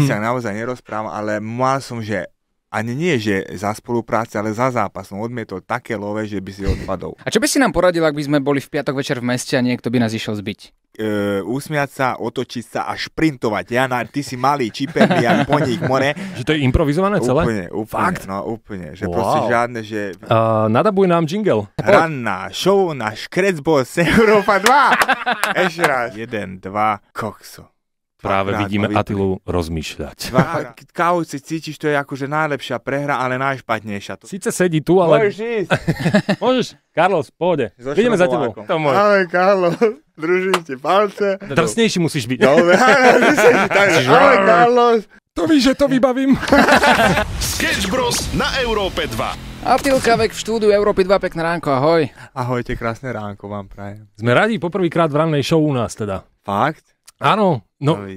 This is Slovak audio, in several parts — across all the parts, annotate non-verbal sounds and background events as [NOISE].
mm. sa naozaj nerozpráva, ale mal som, že ani nie, že za spolupráce, ale za zápas som odmietol také love, že by si odpadol. A čo by si nám poradil, ak by sme boli v piatok večer v meste a niekto by nás išiel zbiť? e, usmiať sa, otočiť sa a šprintovať. Ja na, ty si malý, čiperný, jak poník, more. Že to je improvizované celé? Úplne, úplne. Fakt? No úplne, že wow. proste žiadne, že... Uh, nadabuj nám jingle. Ranná, show na škrecbo z Európa 2. Ešte raz. jeden, dva, kokso práve vidíme vidíme Atilu rozmýšľať. Kau [LAUGHS] si cítiš, to je akože najlepšia prehra, ale najšpatnejšia. To... Sice sedí tu, ale... Môžeš ísť. [LAUGHS] Môžeš. Carlos, pôjde. Vidíme Ideme za tebou. To Ale Carlos, [LAUGHS] držím ti palce. Drsnejší musíš byť. Dobre, ale Carlos. To víš, že to vybavím. Sketch Bros. na Európe 2. Aptilka vek v štúdiu Európy 2, pekné ránko, ahoj. Ahojte, krásne ránko vám prajem. Sme radi poprvýkrát v rannej show u nás teda. Fakt? Áno, no, no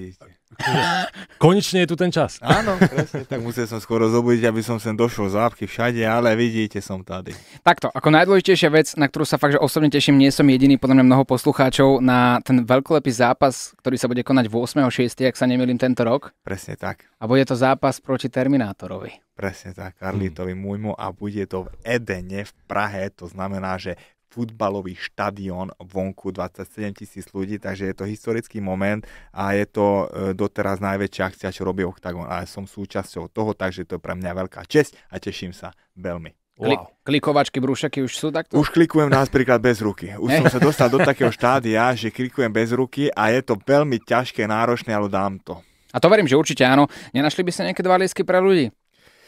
[LAUGHS] Konečne je tu ten čas. Áno, presne, tak musel som skoro zobudiť, aby som sem došiel zápky všade, ale vidíte, som tady. Takto, ako najdôležitejšia vec, na ktorú sa fakt, že osobne teším, nie som jediný, podľa mňa mnoho poslucháčov, na ten veľkolepý zápas, ktorý sa bude konať v 8.6., ak sa nemýlim tento rok. Presne tak. A bude to zápas proti Terminátorovi. Presne tak, hm. Karlitovi hmm. môjmu a bude to v Edene v Prahe, to znamená, že futbalový štadión vonku, 27 tisíc ľudí, takže je to historický moment a je to e, doteraz najväčšia akcia, čo robí Octagon a som súčasťou toho, takže to je pre mňa veľká česť a teším sa veľmi. Wow. Klikovačky, brúšaky už sú takto? Už klikujem napríklad bez ruky. Už som sa dostal do takého štádia, že klikujem bez ruky a je to veľmi ťažké, náročné, ale dám to. A to verím, že určite áno. Nenašli by ste nejaké dva lísky pre ľudí?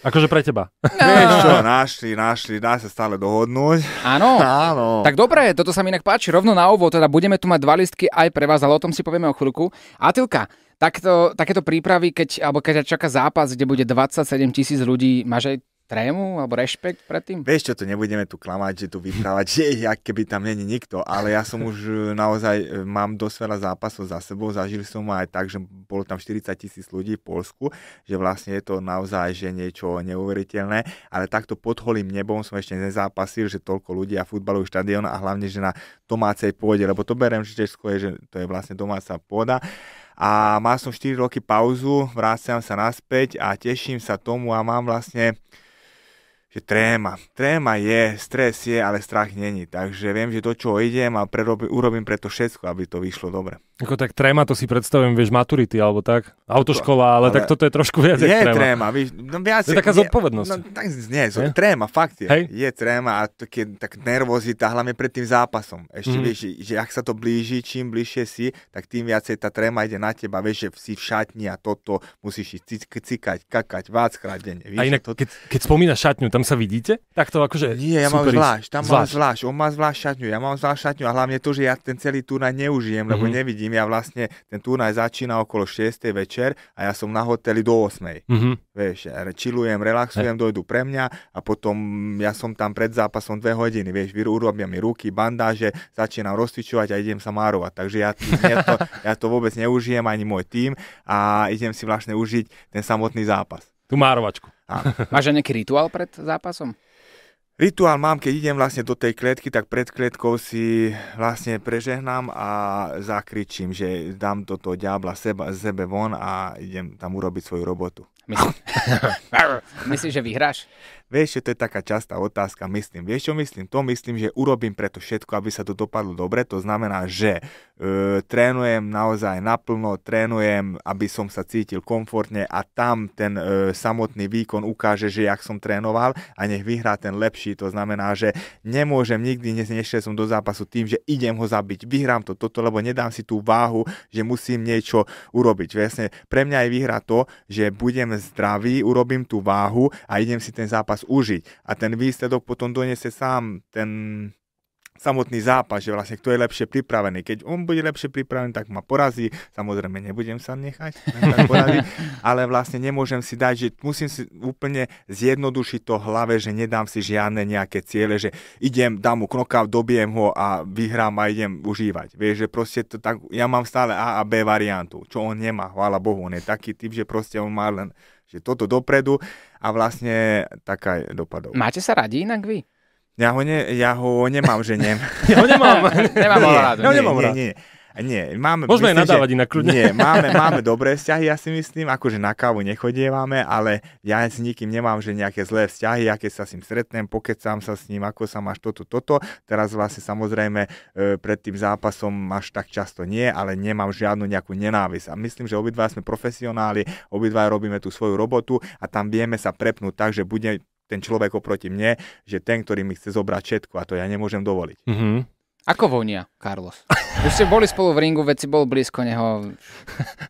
Akože pre teba. No. Vieš čo, našli, našli, dá sa stále dohodnúť. Áno. Áno. Tak dobre, toto sa mi inak páči. Rovno na ovo, teda budeme tu mať dva listky aj pre vás, ale o tom si povieme o chvíľku. Atilka, takto, takéto prípravy, keď, alebo keď ťa čaká zápas, kde bude 27 tisíc ľudí, máš aj trému alebo rešpekt pred tým? Vieš čo, to nebudeme tu klamať, že tu vyprávať, [LAUGHS] že ja keby tam není nikto, ale ja som už e, naozaj, e, mám dosť veľa zápasov za sebou, zažil som aj tak, že bolo tam 40 tisíc ľudí v Polsku, že vlastne je to naozaj že niečo neuveriteľné, ale takto pod holým nebom som ešte nezápasil, že toľko ľudí a futbalový štadión a hlavne, že na domácej pôde, lebo to berem, že Česko je, že to je vlastne domáca pôda a mal som 4 roky pauzu, vrácam sa naspäť a teším sa tomu a mám vlastne že tréma. Tréma je, stres je, ale strach není. Takže viem, že to, čo idem a prerobi, urobím preto všetko, aby to vyšlo dobre. Ako tak tréma, to si predstavujem, vieš, maturity alebo tak, autoškola, ale, ale tak toto je trošku viac Je tréma, tréma víš, no viac, to je taká zodpovednosť. No, tak, nie, so, je? tréma, fakt je. Hej. Je tréma a tak, je, tak nervozita, hlavne pred tým zápasom. Ešte mm. vieš, že, že ak sa to blíži, čím bližšie si, tak tým viacej tá tréma ide na teba, vieš, že si v šatni a toto musíš ísť cikať, kakať, váckrát denne. a inak, keď, keď spomínaš šatňu, tam sa vidíte? Tak to akože... Nie, ja mám zvlášť, tam zvlášť. mám zvlášť, on má zvlášť šatňu, ja mám zvlášť šatňu a hlavne to, že ja ten celý turnaj neužijem, mm-hmm. lebo mhm. nevidím, ja vlastne ten turnaj začína okolo 6. večer a ja som na hoteli do 8. Mm-hmm. Vieš, ja čilujem, relaxujem, hey. dojdu pre mňa a potom ja som tam pred zápasom dve hodiny, vieš, urobia mi ruky, bandáže, začínam rozcvičovať a idem sa márovať, takže ja, ja, to, ja to vôbec neužijem, ani môj tým a idem si vlastne užiť ten samotný zápas. Tú márovačku. Áno. Máš aj nejaký rituál pred zápasom? Rituál mám, keď idem vlastne do tej kletky, tak pred klietkou si vlastne prežehnám a zakričím, že dám toto ďábla seba, sebe von a idem tam urobiť svoju robotu. [LAUGHS] Myslíš, Myslí, že vyhráš? Vieš, že to je taká častá otázka, myslím. Vieš, čo myslím? To myslím, že urobím preto všetko, aby sa to dopadlo dobre. To znamená, že e, trénujem naozaj naplno, trénujem, aby som sa cítil komfortne a tam ten e, samotný výkon ukáže, že jak som trénoval a nech vyhrá ten lepší. To znamená, že nemôžem nikdy, nešiel som do zápasu tým, že idem ho zabiť, vyhrám to, toto, lebo nedám si tú váhu, že musím niečo urobiť. Vesne, pre mňa je výhra to, že budem zdravý, urobím tú váhu a idem si ten zápas zápas užiť a ten výsledok potom donese sám ten samotný zápas, že vlastne kto je lepšie pripravený. Keď on bude lepšie pripravený, tak ma porazí. Samozrejme, nebudem sa nechať, porazí, [LAUGHS] ale vlastne nemôžem si dať, že musím si úplne zjednodušiť to hlave, že nedám si žiadne nejaké ciele, že idem, dám mu knoka, dobijem ho a vyhrám a idem užívať. Vieš, že proste to tak, ja mám stále A a B variantu, čo on nemá, hvala Bohu, on je taký typ, že proste on má len že toto dopredu a vlastne tak aj dopadov. Máte sa radi inak vy? Ja ho, ne, ja ho nemám, že nem. [LAUGHS] ja ho nemám. [LAUGHS] nemám ho rád. No, nie, nie, nie. Nie, máme... Môžeme myslím, aj nadávať že, inak kľudne. Nie, máme, máme dobré vzťahy, ja si myslím, akože na kávu nechodievame, ale ja s nikým nemám, že nejaké zlé vzťahy, ja keď sa s ním stretnem, pokecám sa s ním, ako sa máš toto, toto. Teraz vlastne samozrejme e, pred tým zápasom máš tak často nie, ale nemám žiadnu nejakú nenávisť. A myslím, že obidva sme profesionáli, obidva robíme tú svoju robotu a tam vieme sa prepnúť tak, že bude ten človek oproti mne, že ten, ktorý mi chce zobrať všetko a to ja nemôžem dovoliť. Mm-hmm. Ako vonia, Carlos? Už ste boli spolu v ringu, veci bol blízko neho.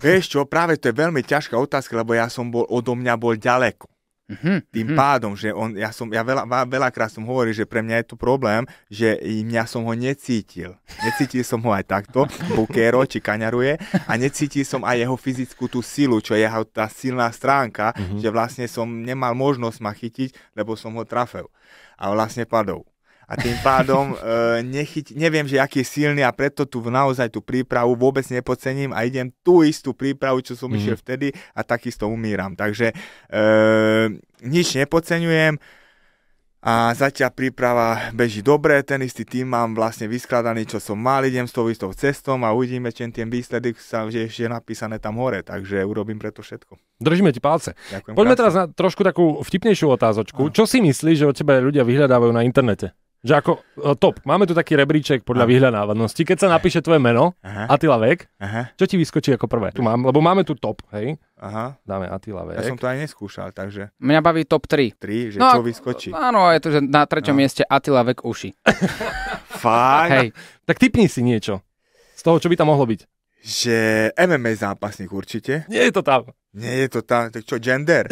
Vieš čo, práve to je veľmi ťažká otázka, lebo ja som bol, odo mňa bol ďaleko. Mm-hmm. Tým mm-hmm. pádom, že on, ja, som, ja veľa, veľakrát som hovoril, že pre mňa je to problém, že ja som ho necítil. Necítil som ho aj takto, bukero či kaňaruje a necítil som aj jeho fyzickú tú silu, čo je jeho tá silná stránka, mm-hmm. že vlastne som nemal možnosť ma chytiť, lebo som ho trafil. A vlastne padol a tým pádom e, nechyť, neviem, že aký je silný a preto tu naozaj tú prípravu vôbec nepocením a idem tú istú prípravu, čo som mm. išiel vtedy a takisto umíram. Takže e, nič nepoceňujem a zatiaľ príprava beží dobre, ten istý tým mám vlastne vyskladaný, čo som mal, idem s tou istou cestou a uvidíme, či ten výsledek sa že ešte je napísané tam hore, takže urobím preto všetko. Držíme ti palce. Ďakujem Poďme krásne. teraz na trošku takú vtipnejšiu otázočku. Aj. Čo si myslíš, že o tebe ľudia vyhľadávajú na internete? Že ako, e, top, máme tu taký rebríček podľa Aha. vyhľadávanosti. Keď sa napíše tvoje meno, Aha. Atila Vek, Aha. čo ti vyskočí ako prvé? Tu mám, lebo máme tu top, hej? Aha. Dáme Atila Vek. Ja som to aj neskúšal, takže... Mňa baví top 3. 3, že no, čo vyskočí? Áno, je to, že na treťom no. mieste Atila Vek uši. [LAUGHS] Fakt? Hej. Tak typni si niečo. Z toho, čo by tam mohlo byť. Že MMA zápasník určite. Nie je to tam. Nie je to tá, tak čo, gender?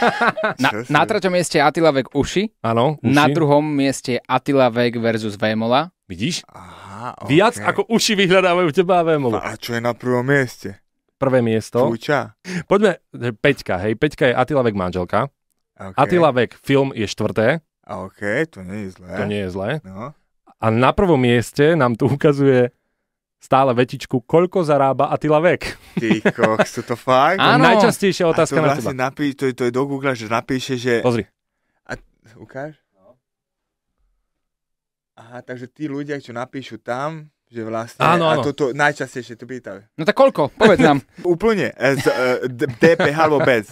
[LAUGHS] na, čo na treťom mieste atila Attila Vek Uši. Áno, Na druhom mieste Atila Attila Vek versus Vémola. Vidíš? Aha, okay. Viac ako Uši vyhľadávajú teba a Vémolu. A čo je na prvom mieste? Prvé miesto. Fúča. Poďme, e, Peťka, hej. Peťka je Attila Vek manželka. Okay. Attila Vek film je štvrté. OK, to nie je zlé. To nie je zlé. No. A na prvom mieste nám tu ukazuje stále vetičku, koľko zarába Atila Vek. Ty koch, sú to fakt? Áno. Najčastejšia otázka na vlastne teba. Napí- to, je, to je do Google, že napíše, že... Pozri. A, ukáž? No. Aha, takže tí ľudia, čo napíšu tam, že vlastne, áno, áno. a toto najčastejšie tu pýtajú. No tak koľko? Povedz nám. [LAUGHS] Úplne, e, z, uh, e, DPH alebo bez.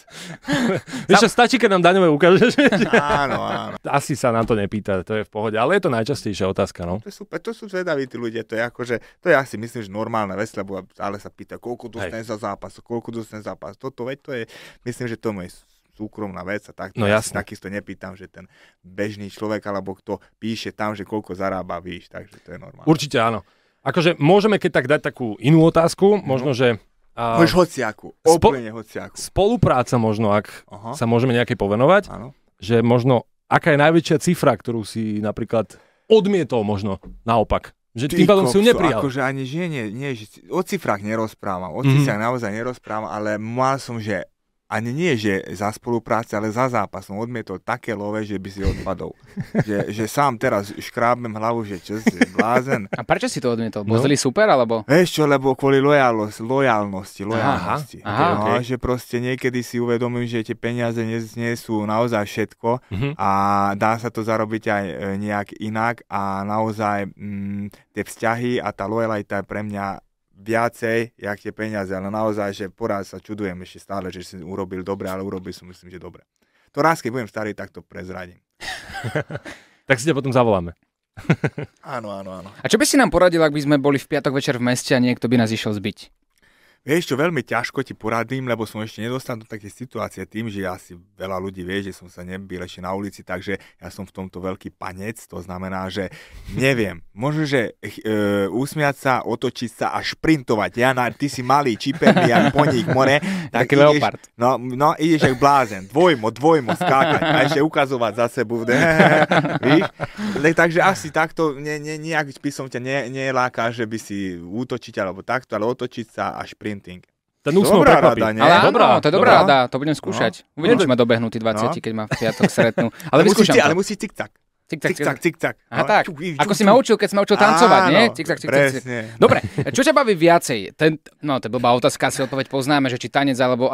[LAUGHS] Vieš čo, stačí, keď nám daňové ukážeš. [LAUGHS] áno, áno. Asi sa na to nepýta, to je v pohode, ale je to najčastejšia otázka, no. To, je super, to sú zvedaví tí ľudia, to je akože, to ja si myslím, že normálna vec, lebo ale sa pýta, koľko dostane za zápas, koľko dostane zápas, toto, veď to je, myslím, že tomu je súkromná vec a tak. No jasne. Takisto nepýtam, že ten bežný človek alebo kto píše tam, že koľko zarába, víš, takže to je normálne. Určite áno. Akože môžeme keď tak dať takú inú otázku, mhm. možno, že... Uh, Môžeš hociaku, úplne hociaku. Spolupráca možno, ak Aha. sa môžeme nejaké povenovať, ano. že možno, aká je najväčšia cifra, ktorú si napríklad odmietol možno naopak. Že tým pádom si ju neprijal. Akože ani že nie, nie, že o cifrách nerozprávam, o mm-hmm. naozaj nerozprávam, ale mal som, že ani nie, že za spolupráce, ale za zápas. On odmietol také love, že by si odpadol. [LAUGHS] že, že sám teraz škrábem hlavu, že čo si blázen. A prečo si to odmietol? No. Bol no. super, alebo? Vieš čo, lebo kvôli lojalnosti, lojalnosti. lojalnosti. Aha, aha, no, okay. Že proste niekedy si uvedomím, že tie peniaze nie, nie sú naozaj všetko mm-hmm. a dá sa to zarobiť aj e, nejak inak a naozaj mm, tie vzťahy a tá lojalita je pre mňa viacej, jak tie peniaze, ale naozaj, že poraz sa čudujem ešte stále, že si urobil dobre, ale urobil som myslím, že dobre. To raz, keď budem starý, tak to prezradím. [LAUGHS] tak si ťa potom zavoláme. áno, áno, áno. A čo by si nám poradil, ak by sme boli v piatok večer v meste a niekto by nás išiel zbiť? Vieš čo, veľmi ťažko ti poradím, lebo som ešte nedostal do takej situácie tým, že asi veľa ľudí vie, že som sa nebyl ešte na ulici, takže ja som v tomto veľký panec, to znamená, že neviem, možno, že e, usmiať sa, otočiť sa a šprintovať. Ja, na, ty si malý, čiperný, ja poník, more. Tak Taký ideš, leopard. No, no, ideš jak blázen, dvojmo, dvojmo, skákať a ešte ukazovať za sebou. [LAUGHS] Víš? Takže asi takto, ne, ne, nejak by som ťa nelákal, že by si útočiť alebo takto, ale otočiť sa a šprintovať sprinting. Ten úsmov dobrá prekvapí. rada, nie? Ale áno, dobrá, to je dobrá, dobrá. rada, to budem skúšať. No. Uvidím, no, či ma dobehnú tí 20, no. keď ma v piatok sretnú. [LAUGHS] Ale, ale, musíte, ale musí tak. Tik no, tak tik tak A tak Ako si ma učil, keď sme učil tancovať, nie? tik tak tik tak Presne. Dobre, čo ťa baví viacej? no, to je blbá otázka, si odpoveď poznáme, že či tanec alebo,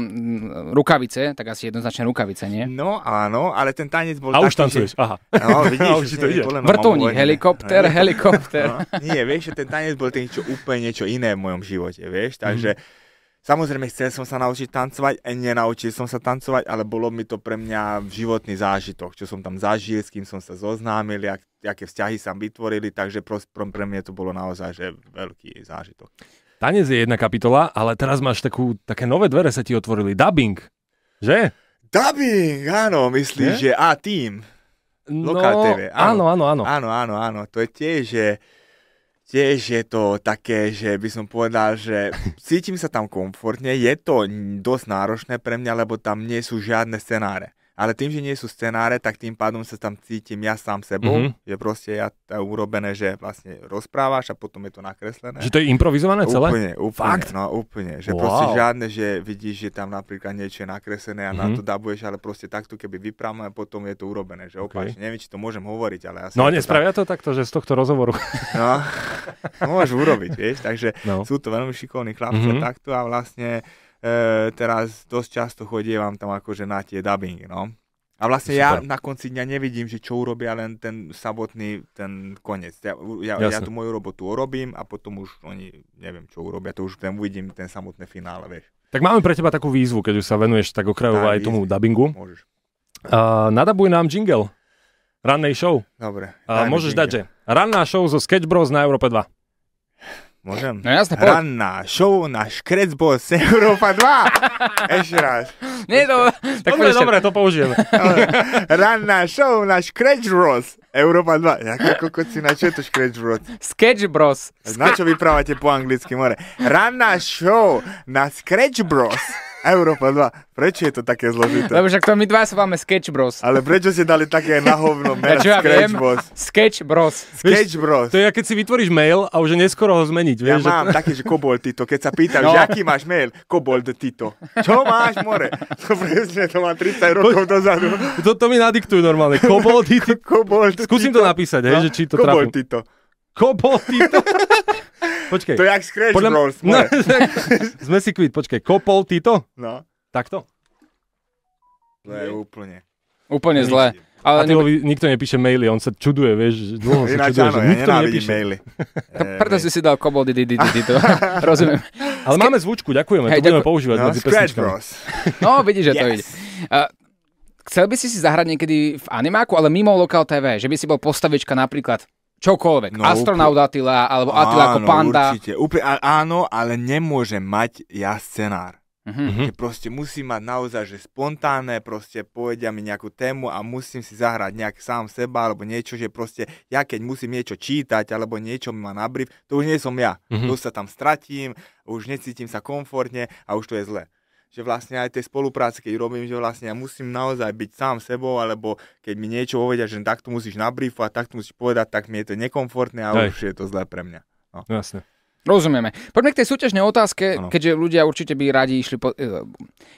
mm, rukavice, tak asi jednoznačne rukavice, nie? No, áno, ale ten tanec bol A už tancuješ, aha. No, [LAUGHS] vidíš, to ide. Vrtulník, helikopter, no, helikopter. [LAUGHS] nie, vieš, že ten tanec bol ten niečo úplne niečo iné v mojom živote, vieš, takže... Mhm. Samozrejme, chcel som sa naučiť tancovať, e, nenaučil som sa tancovať, ale bolo mi to pre mňa životný zážitok, čo som tam zažil, s kým som sa zoznámil, jak, aké vzťahy sa vytvorili, takže pro, pre mňa to bolo naozaj že veľký zážitok. Tanec je jedna kapitola, ale teraz máš takú, také nové dvere sa ti otvorili. Dubbing, že? Dubbing, áno, myslíš, že A tým. No, Lokal TV, áno. áno, áno, áno. Áno, áno, áno, to je tiež, že tiež je to také, že by som povedal, že cítim sa tam komfortne, je to dosť náročné pre mňa, lebo tam nie sú žiadne scenáre ale tým, že nie sú scenáre, tak tým pádom sa tam cítim ja sám sebou, mm-hmm. že proste ja to je urobené, že vlastne rozprávaš a potom je to nakreslené. Že to je improvizované celé? Úplne, úplne, Fakt? no úplne, že wow. proste žiadne, že vidíš, že tam napríklad niečo je nakreslené a mm-hmm. na mhm. to dabuješ, ale proste takto keby vyprávame, potom je to urobené, že okay. opačne, neviem, či to môžem hovoriť, ale asi... No nespravia to, tak... to takto, že z tohto rozhovoru. [LAUGHS] No, môžu urobiť, vieš, takže no. sú to veľmi šikovní chlapci mm-hmm. takto a vlastne E, teraz dosť často chodievam tam akože na tie dubbing, no. A vlastne Super. ja na konci dňa nevidím, že čo urobia len ten samotný ten koniec. Ja, ja, ja tú moju robotu urobím a potom už oni, neviem, čo urobia, to už ten uvidím ten samotné finále, vieš. Tak máme pre teba takú výzvu, keď už sa venuješ tak okrajovo aj tomu dubbingu. Môžeš. Uh, nadabuj nám jingle. Rannej show. Dobre. Uh, môžeš jingle. dať, že ranná show zo Sketch Bros na Európe 2. Môžem? No jasne, poď. Ranná show na škrecbo z [LAUGHS] Európa 2. Ešte raz. Nie, to... No, tak dobre, dobre, to použijem. [LAUGHS] Ranná show na Scratch Bros. Európa 2. Jaká kokot na čo je to Scratch Bros? Sketch Bros. Na čo vyprávate po anglicky, more? Ranná show na Scratch Bros. Európa 2. Prečo je to také zložité? Lebo však to my dva sa máme Sketch Bros. Ale prečo ste dali také na hovno mena ja Sketch viem? Bros? Sketch Bros. Sketch Bros. To je, keď si vytvoríš mail a už je neskoro ho zmeniť. Vieš, ja že... mám taký, že Kobold Tito. Keď sa pýtam, no. že aký máš mail? Kobold Tito. Čo máš, more? To presne, to má 30 rokov dozadu. To, to mi nadiktuj normálne. Kobold Tito. Kobold Skúsim to napísať, no. hej, že či to Kobold trafím. Tito. Kobold Tito. [LAUGHS] Počkej. To je jak Scratch Podľa... Bros. [LAUGHS] No, sme si kvít, počkej. Kopol Tito? No. Takto? To je úplne. Úplne Nič. zle. Ale Atilovi nikto nepíše maily, on sa čuduje, vieš, dlho sa čuduje, áno, že nikto ja nepíše. maily. [LAUGHS] Preto si si dal kobol, di, di, di, di, to. [LAUGHS] Rozumiem. Ale máme zvučku, ďakujeme, hey, to budeme používať no, medzi pesničkami. No, vidíš, že yes. to ide. Chcel by si si zahrať niekedy v animáku, ale mimo Lokal TV, že by si bol postavička napríklad čokoľvek. No, Astronaut úplne... Attila, alebo Attila ako panda. Určite, úplne, áno, ale nemôže mať ja scenár. Mm-hmm. Že mhm. proste musím mať naozaj, že spontánne, proste povedia mi nejakú tému a musím si zahrať nejak sám seba alebo niečo, že proste ja keď musím niečo čítať alebo niečo mi má nabriv, to už nie som ja. Mm-hmm. To sa tam stratím, už necítim sa komfortne a už to je zle že vlastne aj tej spolupráce, keď robím, že vlastne ja musím naozaj byť sám sebou, alebo keď mi niečo povedia, že takto musíš nabrífovať, takto musíš povedať, tak mi je to nekomfortné a Aj. už je to zlé pre mňa. No. no Jasne. Rozumieme. Poďme k tej súťažnej otázke, ano. keďže ľudia určite by radi išli po, e,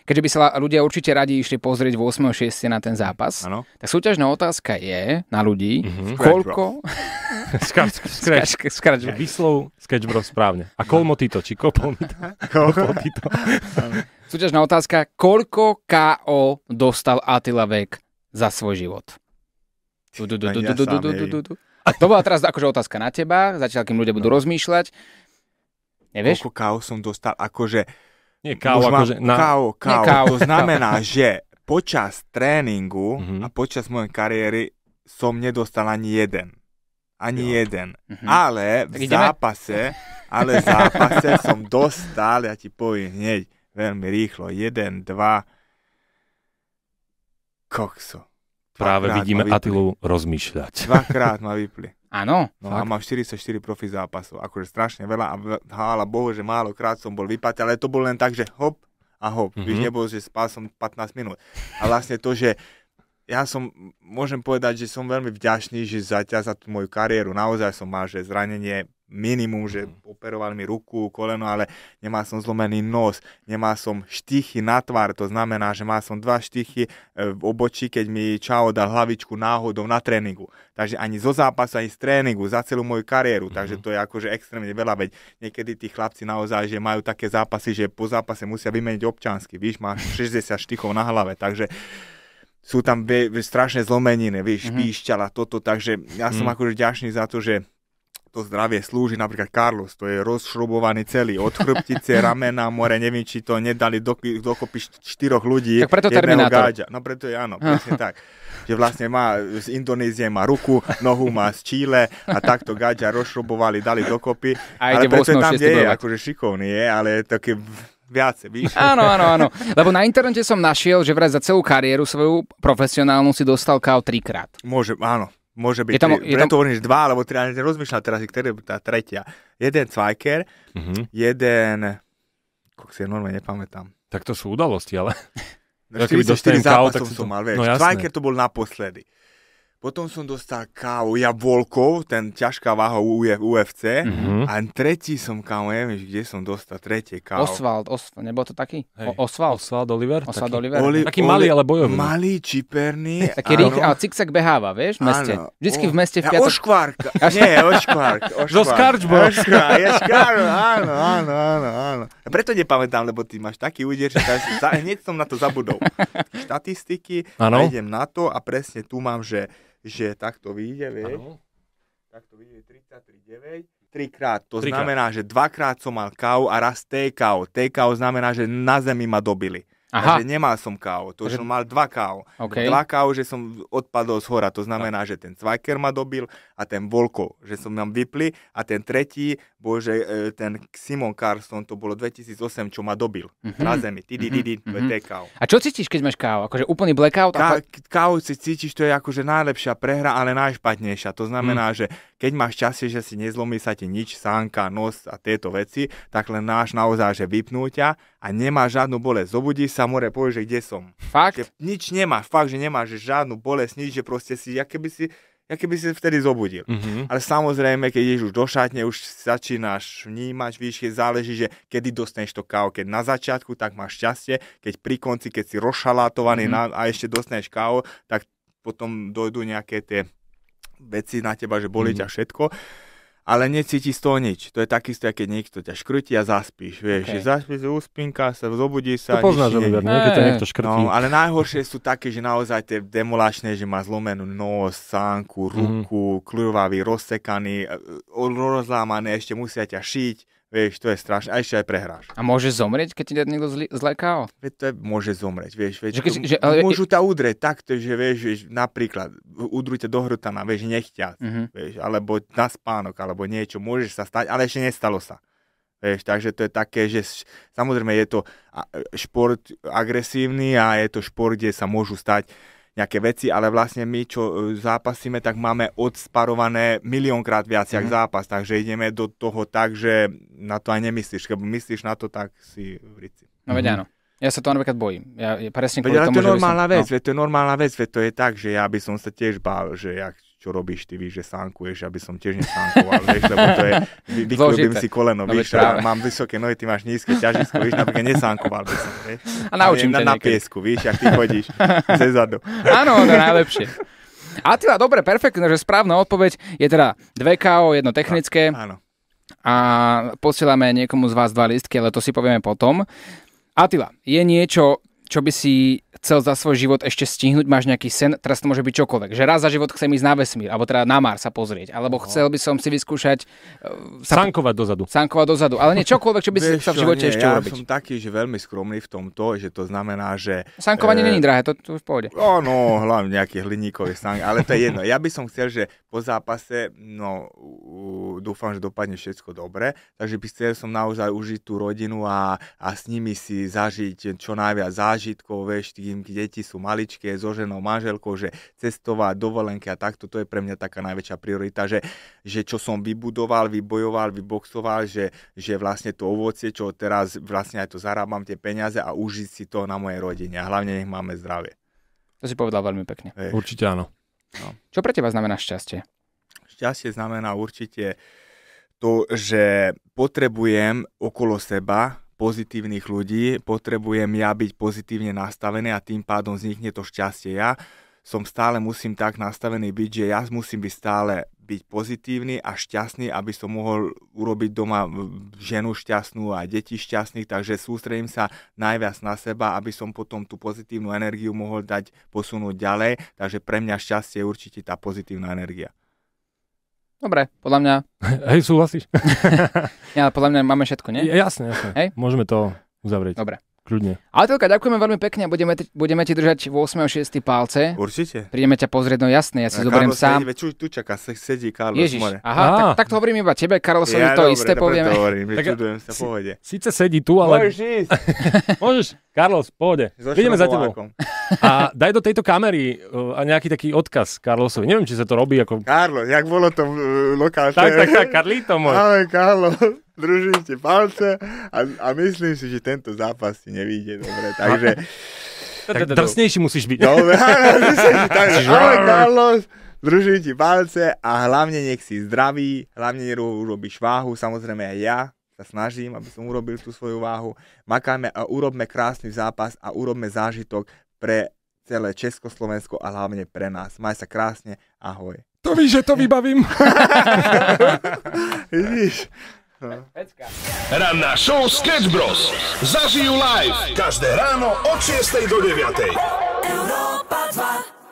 keďže by sa ľudia určite radi išli pozrieť 8.6. na ten zápas. Ano. Tak súťažná otázka je na ľudí, mm-hmm. koľko... Sketch, [LAUGHS] Vyslov Sketch Bros správne. A kolmo týto, či kopol [LAUGHS] Súťažná otázka, koľko KO dostal Attila Vek za svoj život? Du, du, du, du, du, du, du, du, du. A to bola teraz akože otázka na teba, zatiaľ kým ľudia budú no. rozmýšľať. Nevieš? Koľko kávo som dostal, akože... Nie mám, akože... Na... Kávo, kávo, Nie, kávo, To znamená, že počas tréningu mm-hmm. a počas mojej kariéry som nedostal ani jeden. Ani jo. jeden. Mm-hmm. Ale v zápase, ale v zápase som dostal, ja ti poviem hneď, veľmi rýchlo, jeden, dva, kokso. Práve vidíme Atilu rozmýšľať. Dvakrát ma vypli. Áno. No a mám 44 profi zápasov, akože strašne veľa a hála bohu, že krát som bol vypať, ale to bol len tak, že hop a hop. Mm-hmm. Víš, nebol, že spal som 15 minút. A vlastne to, že ja som, môžem povedať, že som veľmi vďačný že za za tú moju kariéru. Naozaj som mal, že zranenie minimum, že mm. operoval mi ruku, koleno, ale nemá som zlomený nos, nemá som štichy na tvár, to znamená, že má som dva štichy e, v obočí, keď mi Čao dal hlavičku náhodou na tréningu. Takže ani zo zápasu, ani z tréningu, za celú moju kariéru, mm-hmm. takže to je akože extrémne veľa, veď niekedy tí chlapci naozaj, že majú také zápasy, že po zápase musia vymeniť občansky, víš, máš 60 [LAUGHS] štichov na hlave, takže sú tam strašné zlomeniny, vieš, mm-hmm. píšťala, toto, takže ja som mm-hmm. akože ďačný za to, že to zdravie slúži, napríklad Carlos, to je rozšrubovaný celý, od chrbtice, [LAUGHS] ramena, more, neviem, či to nedali do, dokopy štyroch ľudí. Tak preto Terminátor. Gáďa. No preto je áno, presne [LAUGHS] tak. Že vlastne má z Indonézie má ruku, nohu má z Číle a takto Gáďa rozšrubovali, dali dokopy. A ale preto tam je, bojovať. akože šikovný je, ale taký viacej, víš? Áno, áno, áno. [LAUGHS] Lebo na internete som našiel, že vraj za celú kariéru svoju profesionálnu si dostal KO trikrát. Môže, áno. Môže byť, je tam, tri, je tam... to hovorím, že dva alebo tri, ale rozmýšľam teraz, ktorý je tá tretia. Jeden Cvajker, mm-hmm. jeden, kok si normálne nepamätám. Tak to sú udalosti, ale... No, ja keby zápasov kávu, tak som, som mal, vieš. No, Cvajker to bol naposledy. Potom som dostal kávu jablkov, ten ťažká váha UFC. Mm-hmm. A tretí som kámo, neviem, kde som dostal tretie kávu. Oswald, Oswald, nebol to taký? O, Oswald. Oswald Oliver. Oswald taký, Oliver. Oli, taký malý, ale bojový. Malý, čiperný. taký rýchly, ale cik beháva, vieš, v meste. Áno. Vždycky o, v meste v piatok. [LAUGHS] Ja, oškvark. Nie, oškvark. [LAUGHS] Zo Skarčbo. áno, áno, áno, áno. Ja preto nepamätám, lebo ty máš taký úder, že hneď som na to zabudol. [LAUGHS] Štatistiky, idem na to a presne tu mám, že že takto vyjde, vieš. Takto vyjde 33,9. Trikrát, to Trikrát. znamená, že dvakrát som mal kau a raz TKO. TKO znamená, že na zemi ma dobili. Aha. Takže nemal som KO, to že... som mal dva KO. Okay. Dva KO, že som odpadol z hora, to znamená, no. že ten Cvajker ma dobil a ten Volko, že som nám vypli a ten tretí bože e, ten Simon Carson, to bolo 2008, čo ma dobil mm-hmm. na zemi. Tidi, tidi, mm-hmm. to je mhm. A čo cítiš, keď máš KO? Akože úplný blackout? Ka- si cítiš, to je akože najlepšia prehra, ale najšpatnejšia. To znamená, mm. že keď máš časie, že si nezlomí sa ti nič, sánka, nos a tieto veci, tak len náš naozaj, že vypnúť a nemá žiadnu bolesť. Zobudí sa, sa more, povie, že kde som. Fakt? Že nič nemáš, fakt, že nemáš že žiadnu bolesť, nič, že proste si, aké by si, aké by si vtedy zobudil. Mm-hmm. Ale samozrejme, keď ideš už do šatne, už začínaš vnímať výške, záleží, že kedy dostaneš to kávo. Keď na začiatku, tak máš šťastie, keď pri konci, keď si rozšalátovaný mm-hmm. na, a ešte dostaneš kávo, tak potom dojdú nejaké tie veci na teba, že boli mm-hmm. ťa všetko ale necíti z toho nič. To je takisto, keď niekto ťa škrutí a zaspíš. Vieš, okay. že zaspíš, uspinka sa, zobudí sa. To poznáš, že keď to niekto škrtí. No, ale najhoršie sú také, že naozaj tie demolačné, že má zlomenú nos, sánku, mhm. ruku, mm. krvavý, rozsekaný, e, e, rozlámaný, ešte musia ťa šiť Vieš, to je strašné. A ešte aj prehráš. A môže zomrieť, keď ti dá niekto zl- zlé kávo? Veď to je, môže zomrieť, vieš. vieš že, keď, že, ale... Môžu ta udrieť tak, že vieš, vieš napríklad, udrú ťa do hrtana, vieš, nechťa, Uh-huh. Mhm. vieš, alebo na spánok, alebo niečo, môže sa stať, ale ešte nestalo sa. Vieš, takže to je také, že samozrejme je to šport agresívny a je to šport, kde sa môžu stať nejaké veci, ale vlastne my, čo e, zápasíme, tak máme odsparované miliónkrát viac, mm. jak mhm. zápas, takže ideme do toho tak, že na to aj nemyslíš, keď myslíš na to, tak si v rici. No veď mhm. áno. Ja sa to napríklad bojím. Ja, presne kvôli tomu, to je normálna som... No. vec, no. Ve, to je normálna vec, ve, to je tak, že ja by som sa tiež bál, že jak čo robíš ty, víš, že sánkuješ, aby som tiež nesánkoval, vieš, lebo to je, vy, [LAUGHS] vyklubím si koleno, no, víš, mám vysoké nohy, ty máš nízke ťažisko, víš, napríklad nesánkoval by som, vieš. [LAUGHS] A naučím a na, na piesku, víš, ak ty chodíš [LAUGHS] zadu. Áno, to je najlepšie. A teda, dobre, perfektne, že správna odpoveď je teda 2 KO, jedno technické. Tak, áno. A posielame niekomu z vás dva listky, ale to si povieme potom. Atila, je niečo, čo by si chcel za svoj život ešte stihnúť, máš nejaký sen, teraz to môže byť čokoľvek. Že raz za život chcem ísť na vesmír, alebo teda na Mars sa pozrieť, alebo chcel by som si vyskúšať... Uh, sa... Sankovať dozadu. Sankovať dozadu, ale nie [LAUGHS] čokoľvek, čo by si chcel v živote nie, ešte ja urobiť. Ja som taký, že veľmi skromný v tomto, že to znamená, že... Sankovanie e... není drahé, to, to už pôjde. No, no, hlavne nejaký hliníkový sank, ale to je jedno. Ja by som chcel, že po zápase, no, dúfam, že dopadne všetko dobre, takže by chcel som naozaj užiť tú rodinu a, a s nimi si zažiť čo najviac zážitkov, vieš, tých vidím, deti sú maličké, so ženou, manželkou, že cestovať, dovolenky a takto, to je pre mňa taká najväčšia priorita, že, že čo som vybudoval, vybojoval, vyboxoval, že, že vlastne to ovocie, čo teraz vlastne aj to zarábam, tie peniaze a užiť si to na mojej rodine a hlavne nech máme zdravie. To si povedal veľmi pekne. Ech. Určite áno. No. Čo pre teba znamená šťastie? Šťastie znamená určite to, že potrebujem okolo seba pozitívnych ľudí, potrebujem ja byť pozitívne nastavený a tým pádom vznikne to šťastie. Ja som stále musím tak nastavený byť, že ja musím byť stále byť pozitívny a šťastný, aby som mohol urobiť doma ženu šťastnú a deti šťastných, takže sústredím sa najviac na seba, aby som potom tú pozitívnu energiu mohol dať posunúť ďalej, takže pre mňa šťastie je určite tá pozitívna energia. Dobre, podľa mňa... [LAUGHS] Hej, súhlasíš? [LAUGHS] ja, podľa mňa máme všetko, nie? Jasne, jasne. Hej? Môžeme to uzavrieť. Dobre. Kľudne. Ale toľka, ďakujeme veľmi pekne a budeme, budeme ti držať v 6. palce. Určite. Prídeme ťa pozrieť, no jasné, ja si a zoberiem sám. Karlo Sedí, tu, tu čaká, sedí Karlo. Ježiš, more. aha, ah. tak, tak, to hovorím iba tebe, Carlosovi ja, to dobre, isté dobre, povieme. Ja dobre, To hovorím, sa, pohode. Sice sedí tu, ale... Môžeš ísť. [LAUGHS] Môžeš, Carlos, pohode. Vidíme za tebou. A daj do tejto kamery uh, nejaký taký odkaz Carlosovi. Neviem, či sa to robí ako... Karlo, jak bolo to uh, lokálne. Tak, tak, tak, Karlito môj. Ale Karlo držím ti palce a, a myslím si, že tento zápas ti nevíde dobre, [LAUGHS] takže... tak teda drsnejší musíš byť. Dobre, [LAUGHS] ale Carlos, držím ti palce a hlavne nech si zdravý, hlavne urobíš váhu, samozrejme aj ja sa snažím, aby som urobil tú svoju váhu. Makáme a urobme krásny zápas a urobme zážitok pre celé Československo a hlavne pre nás. Maj sa krásne, ahoj. To víš, že to [LAUGHS] vybavím. Vidíš. No. Ranná show Sketch Bros. Zažijú live. Každé ráno od 6 do 9. Európa 2.